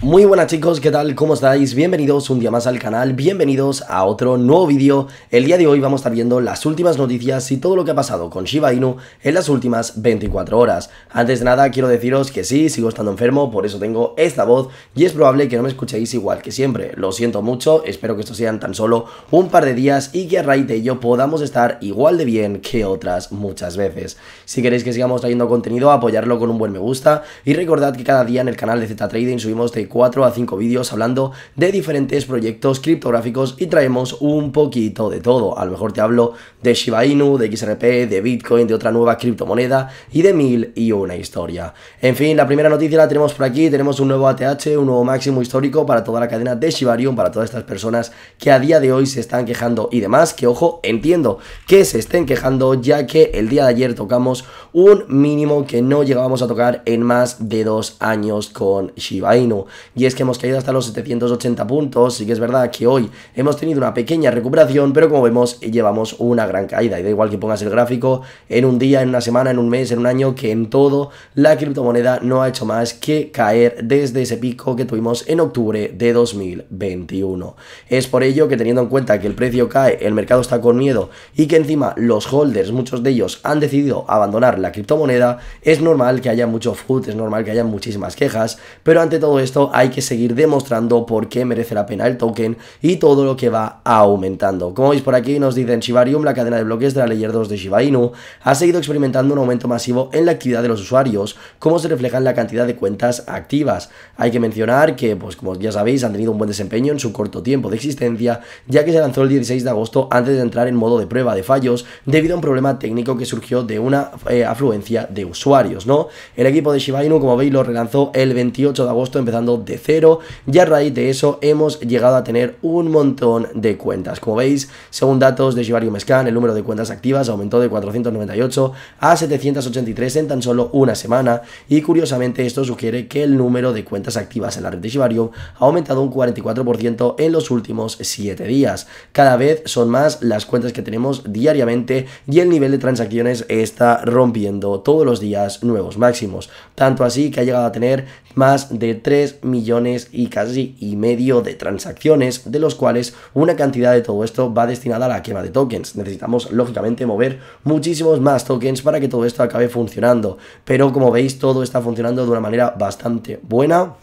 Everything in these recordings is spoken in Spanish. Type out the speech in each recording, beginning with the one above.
Muy buenas chicos, ¿qué tal? ¿Cómo estáis? Bienvenidos un día más al canal, bienvenidos a otro nuevo vídeo. El día de hoy vamos a estar viendo las últimas noticias y todo lo que ha pasado con Shiba Inu en las últimas 24 horas. Antes de nada quiero deciros que sí, sigo estando enfermo, por eso tengo esta voz y es probable que no me escuchéis igual que siempre. Lo siento mucho, espero que esto sean tan solo un par de días y que a raíz de ello podamos estar igual de bien que otras muchas veces. Si queréis que sigamos trayendo contenido, apoyadlo con un buen me gusta y recordad que cada día en el canal de Z Trading subimos de 4 a 5 vídeos hablando de diferentes proyectos criptográficos y traemos un poquito de todo. A lo mejor te hablo de Shiba Inu, de XRP, de Bitcoin, de otra nueva criptomoneda y de mil y una historia. En fin, la primera noticia la tenemos por aquí, tenemos un nuevo ATH, un nuevo máximo histórico para toda la cadena de Shibarium, para todas estas personas que a día de hoy se están quejando y demás, que ojo, entiendo que se estén quejando ya que el día de ayer tocamos un mínimo que no llegábamos a tocar en más de dos años con Shiba Inu y es que hemos caído hasta los 780 puntos, sí que es verdad que hoy hemos tenido una pequeña recuperación, pero como vemos llevamos una gran caída y da igual que pongas el gráfico en un día, en una semana, en un mes, en un año, que en todo la criptomoneda no ha hecho más que caer desde ese pico que tuvimos en octubre de 2021. Es por ello que teniendo en cuenta que el precio cae, el mercado está con miedo y que encima los holders, muchos de ellos, han decidido abandonar la criptomoneda, es normal que haya mucho food, es normal que haya muchísimas quejas, pero ante todo esto hay que seguir demostrando por qué merece la pena el token y todo lo que va aumentando. Como veis por aquí, nos dicen Shibarium, la cadena de bloques de la Layer 2 de Shiba Inu, ha seguido experimentando un aumento masivo en la actividad de los usuarios, como se refleja en la cantidad de cuentas activas. Hay que mencionar que, pues como ya sabéis, han tenido un buen desempeño en su corto tiempo de existencia, ya que se lanzó el 16 de agosto antes de entrar en modo de prueba de fallos debido a un problema técnico que surgió de una eh, afluencia de usuarios, ¿no? El equipo de Shiba Inu, como veis, lo relanzó el 28 de agosto, empezando de cero y a raíz de eso hemos llegado a tener un montón de cuentas. Como veis, según datos de Shibarium Scan, el número de cuentas activas aumentó de 498 a 783 en tan solo una semana y curiosamente esto sugiere que el número de cuentas activas en la red de Shibarium ha aumentado un 44% en los últimos 7 días. Cada vez son más las cuentas que tenemos diariamente y el nivel de transacciones está rompiendo todos los días nuevos máximos. Tanto así que ha llegado a tener más de 3 millones y casi y medio de transacciones, de los cuales una cantidad de todo esto va destinada a la quema de tokens. Necesitamos, lógicamente, mover muchísimos más tokens para que todo esto acabe funcionando. Pero como veis, todo está funcionando de una manera bastante buena.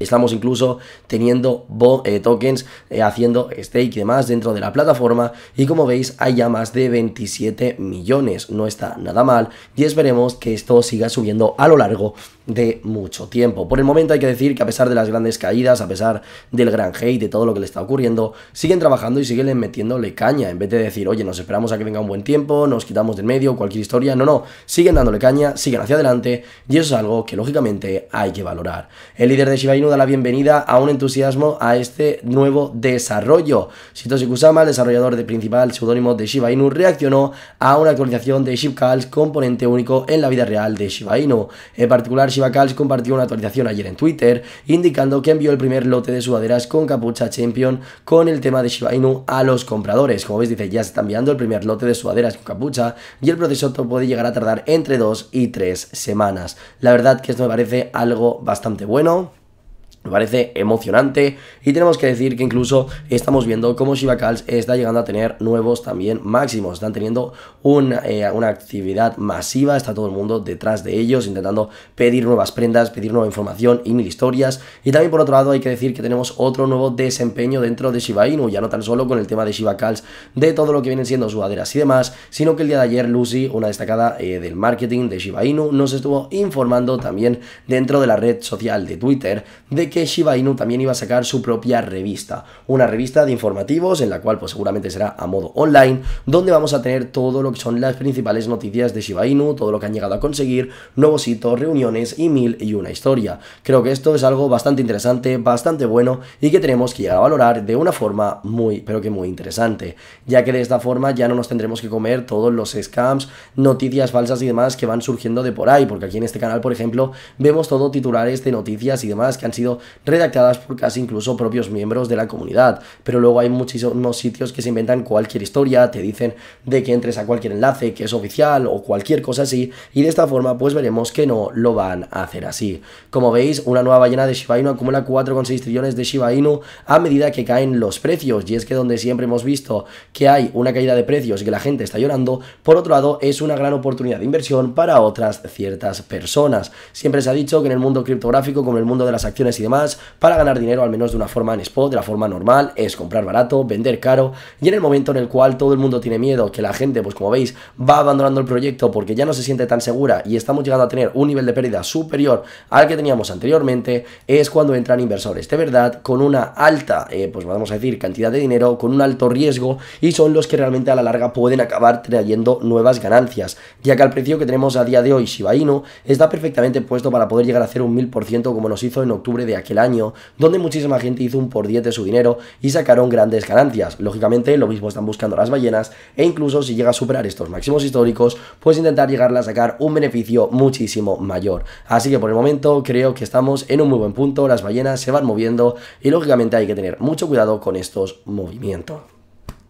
Estamos incluso teniendo eh, tokens eh, haciendo stake y demás dentro de la plataforma y como veis hay ya más de 27 millones, no está nada mal y esperemos que esto siga subiendo a lo largo de mucho tiempo. Por el momento hay que decir que a pesar de las grandes caídas, a pesar del gran hate, de todo lo que le está ocurriendo, siguen trabajando y siguen metiéndole caña, en vez de decir, oye, nos esperamos a que venga un buen tiempo, nos quitamos del medio, cualquier historia, no, no, siguen dándole caña, siguen hacia adelante y eso es algo que lógicamente hay que valorar. El líder de Shiba Inu da la bienvenida a un entusiasmo a este nuevo desarrollo. Sitoshi Kusama, el desarrollador de principal seudónimo de Shiba Inu, reaccionó a una actualización de Shipcalls, componente único en la vida real de Shiba Inu. En particular, Shiba compartió una actualización ayer en Twitter indicando que envió el primer lote de sudaderas con capucha Champion con el tema de Shiba Inu a los compradores. Como veis dice, ya se está enviando el primer lote de sudaderas con capucha y el proceso puede llegar a tardar entre 2 y 3 semanas. La verdad que esto me parece algo bastante bueno. Me parece emocionante y tenemos que decir que incluso estamos viendo cómo Shiba Kals está llegando a tener nuevos también máximos. Están teniendo una, eh, una actividad masiva, está todo el mundo detrás de ellos intentando pedir nuevas prendas, pedir nueva información y mil historias. Y también por otro lado hay que decir que tenemos otro nuevo desempeño dentro de Shiba Inu, ya no tan solo con el tema de Shiba Kals, de todo lo que vienen siendo sudaderas y demás, sino que el día de ayer Lucy, una destacada eh, del marketing de Shiba Inu, nos estuvo informando también dentro de la red social de Twitter de que que Shiba Inu también iba a sacar su propia revista, una revista de informativos en la cual pues seguramente será a modo online, donde vamos a tener todo lo que son las principales noticias de Shiba Inu, todo lo que han llegado a conseguir, nuevos hitos, reuniones y mil y una historia. Creo que esto es algo bastante interesante, bastante bueno y que tenemos que llegar a valorar de una forma muy, pero que muy interesante, ya que de esta forma ya no nos tendremos que comer todos los scams, noticias falsas y demás que van surgiendo de por ahí, porque aquí en este canal, por ejemplo, vemos todo titulares de noticias y demás que han sido redactadas por casi incluso propios miembros de la comunidad. Pero luego hay muchísimos sitios que se inventan cualquier historia, te dicen de que entres a cualquier enlace que es oficial o cualquier cosa así, y de esta forma pues veremos que no lo van a hacer así. Como veis, una nueva ballena de Shiba Inu acumula 4,6 trillones de Shiba Inu a medida que caen los precios, y es que donde siempre hemos visto que hay una caída de precios y que la gente está llorando, por otro lado es una gran oportunidad de inversión para otras ciertas personas. Siempre se ha dicho que en el mundo criptográfico, como en el mundo de las acciones y demás, para ganar dinero al menos de una forma en spot, de la forma normal, es comprar barato, vender caro y en el momento en el cual todo el mundo tiene miedo, que la gente, pues como veis, va abandonando el proyecto porque ya no se siente tan segura y estamos llegando a tener un nivel de pérdida superior al que teníamos anteriormente, es cuando entran inversores de verdad con una alta, eh, pues vamos a decir, cantidad de dinero, con un alto riesgo y son los que realmente a la larga pueden acabar trayendo nuevas ganancias, ya que al precio que tenemos a día de hoy Shiba Inu está perfectamente puesto para poder llegar a hacer un 1000% como nos hizo en octubre de aquel año, donde muchísima gente hizo un por 10 de su dinero y sacaron grandes ganancias. Lógicamente, lo mismo están buscando las ballenas e incluso si llega a superar estos máximos históricos, puedes intentar llegar a sacar un beneficio muchísimo mayor. Así que por el momento creo que estamos en un muy buen punto, las ballenas se van moviendo y lógicamente hay que tener mucho cuidado con estos movimientos.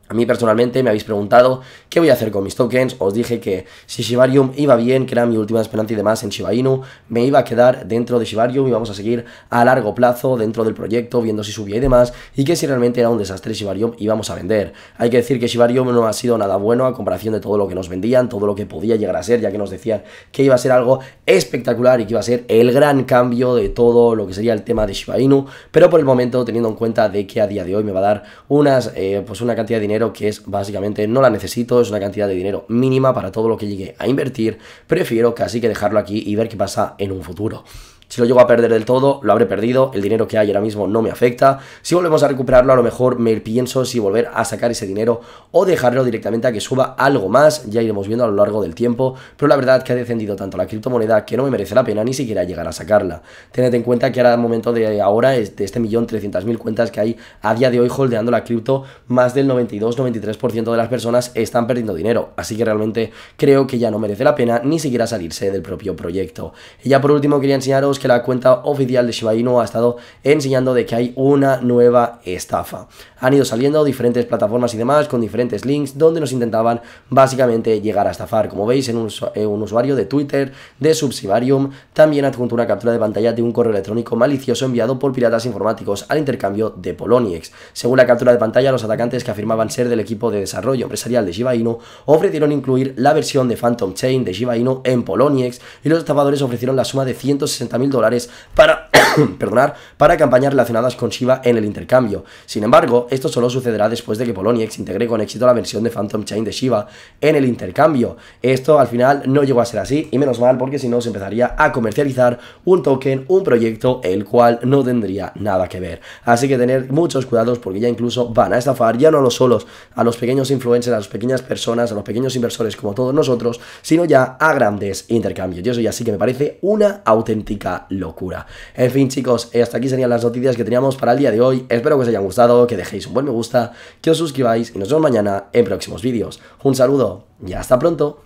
A mí personalmente me habéis preguntado qué voy a hacer con mis tokens, os dije que si Shibarium iba bien, que era mi última esperanza y demás en Shiba Inu, me iba a quedar dentro de Shibarium y vamos a seguir a largo plazo dentro del proyecto, viendo si subía y demás, y que si realmente era un desastre Shibarium íbamos a vender. Hay que decir que Shibarium no ha sido nada bueno a comparación de todo lo que nos vendían, todo lo que podía llegar a ser, ya que nos decían que iba a ser algo espectacular y que iba a ser el gran cambio de todo lo que sería el tema de Shiba Inu, pero por el momento teniendo en cuenta de que a día de hoy me va a dar unas, eh, pues una cantidad de dinero que es básicamente no la necesito, es una cantidad de dinero mínima para todo lo que llegue a invertir, prefiero casi que dejarlo aquí y ver qué pasa en un futuro. Si lo llego a perder del todo, lo habré perdido, el dinero que hay ahora mismo no me afecta. Si volvemos a recuperarlo, a lo mejor me pienso si volver a sacar ese dinero o dejarlo directamente a que suba algo más, ya iremos viendo a lo largo del tiempo, pero la verdad que ha descendido tanto la criptomoneda que no me merece la pena ni siquiera llegar a sacarla. Tened en cuenta que ahora al momento de ahora, de este millón trescientas cuentas que hay a día de hoy holdeando la cripto, más del 92-93% de las personas están perdiendo dinero, así que realmente creo que ya no merece la pena ni siquiera salirse del propio proyecto. Y ya por último quería enseñaros que la cuenta oficial de Shiba Inu ha estado enseñando de que hay una nueva estafa. Han ido saliendo diferentes plataformas y demás con diferentes links donde nos intentaban básicamente llegar a estafar. Como veis, en un, eh, usuario de Twitter, de Subsivarium también adjunto una captura de pantalla de un correo electrónico malicioso enviado por piratas informáticos al intercambio de Poloniex. Según la captura de pantalla, los atacantes que afirmaban ser del equipo de desarrollo empresarial de Shiba Inu ofrecieron incluir la versión de Phantom Chain de Shiba Inu en Poloniex y los estafadores ofrecieron la suma de 160.000 dólares para, perdonar, para campañas relacionadas con Shiva en el intercambio. Sin embargo, esto solo sucederá después de que Poloniex integre con éxito la versión de Phantom Chain de Shiva en el intercambio. Esto al final no llegó a ser así y menos mal porque si no se empezaría a comercializar un token, un proyecto, el cual no tendría nada que ver. Así que tener muchos cuidados porque ya incluso van a estafar ya no a los solos, a los pequeños influencers, a las pequeñas personas, a los pequeños inversores como todos nosotros, sino ya a grandes intercambios. Y eso ya sí que me parece una auténtica locura. En fin, chicos, eh, hasta aquí serían las noticias que teníamos para el día de hoy. Espero que os hayan gustado, que dejéis un buen me gusta, que os suscribáis y nos vemos mañana en próximos vídeos. Un saludo y hasta pronto.